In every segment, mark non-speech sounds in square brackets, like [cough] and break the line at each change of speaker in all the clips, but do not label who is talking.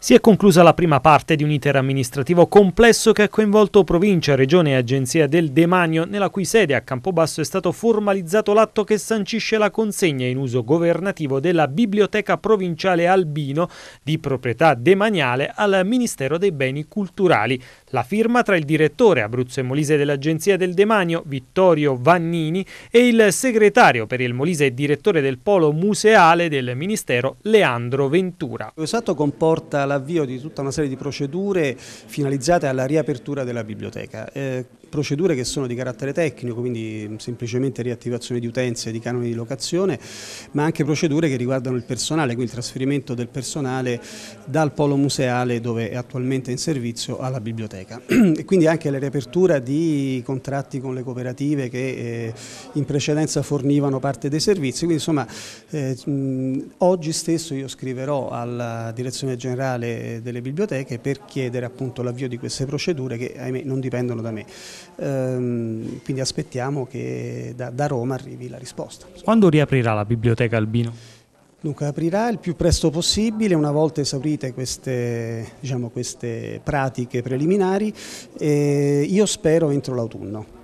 Si è conclusa la prima parte di un iter amministrativo complesso che ha coinvolto provincia, regione e agenzia del demanio, nella cui sede a Campobasso è stato formalizzato l'atto che sancisce la consegna in uso governativo della Biblioteca Provinciale Albino di proprietà demaniale al Ministero dei Beni Culturali. La firma tra il direttore Abruzzo e Molise dell'Agenzia del Demanio, Vittorio Vannini, e il segretario per il Molise e direttore del polo museale del Ministero, Leandro Ventura. L'esatto
comporta l'avvio di tutta una serie di procedure finalizzate alla riapertura della biblioteca. Eh, procedure che sono di carattere tecnico, quindi mm, semplicemente riattivazione di utenze, di canoni di locazione, ma anche procedure che riguardano il personale, quindi il trasferimento del personale dal polo museale dove è attualmente in servizio alla biblioteca. [clears throat] E quindi anche la riapertura di contratti con le cooperative che eh, in precedenza fornivano parte dei servizi, quindi insomma eh, mm, oggi stesso io scriverò alla direzione generale delle biblioteche per chiedere appunto l'avvio di queste procedure che ahimè non dipendono da me ehm, quindi aspettiamo che da, da Roma arrivi la risposta.
Quando riaprirà la biblioteca Albino?
Dunque aprirà il più presto possibile, una volta esaurite queste, diciamo, queste pratiche preliminari, eh, io spero entro l'autunno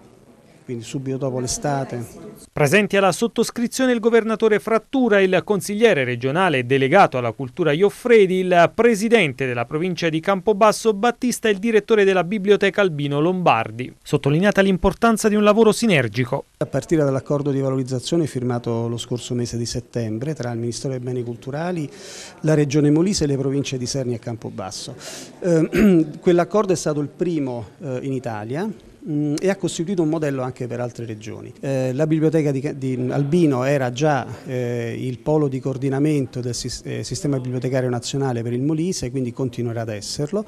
quindi subito dopo l'estate.
Presenti alla sottoscrizione il governatore Frattura, il consigliere regionale delegato alla cultura Ioffredi, il presidente della provincia di Campobasso Battista e il direttore della biblioteca Albino Lombardi. Sottolineata l'importanza di un lavoro sinergico.
A partire dall'accordo di valorizzazione firmato lo scorso mese di settembre tra il Ministero dei Beni Culturali, la Regione Molise e le province di Serni e Campobasso. Ehm, [clears throat] quell'accordo è stato il primo eh, in Italia mh, mm, e ha costituito un modello anche per altre regioni. Eh, la biblioteca di, di, Albino era già eh, il polo di coordinamento del eh, sistema bibliotecario nazionale per il Molise, quindi continuerà ad esserlo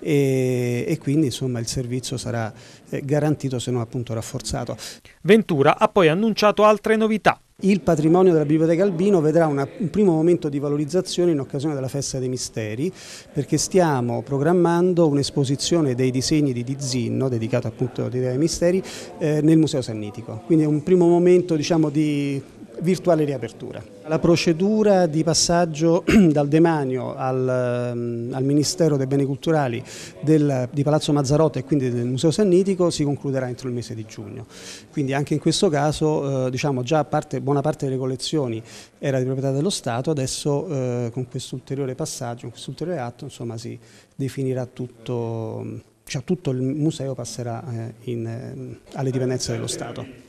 e, e quindi insomma, il servizio sarà eh, garantito se non appunto rafforzato.
Ventura ha poi annunciato altre novità. Il
patrimonio della Biblioteca Albino vedrà una, un primo momento di valorizzazione in occasione della Festa dei Misteri perché stiamo programmando un'esposizione dei disegni di Dizinno, dedicato appunto ai misteri, eh, nel Museo Sannitico. Quindi è un primo momento diciamo, di virtuale riapertura. La procedura di passaggio [clears throat] dal demanio al, ehm, al Ministero dei Beni Culturali del, di Palazzo Mazzarotta e quindi del Museo Sannitico si concluderà entro il mese di giugno. Quindi anche in questo caso eh, diciamo già parte, buona parte delle collezioni era di proprietà dello Stato, adesso eh, con questo ulteriore passaggio, con questo ulteriore atto insomma, si definirà tutto, cioè, tutto il museo passerà eh, in, ehm, alle dipendenze dello Stato.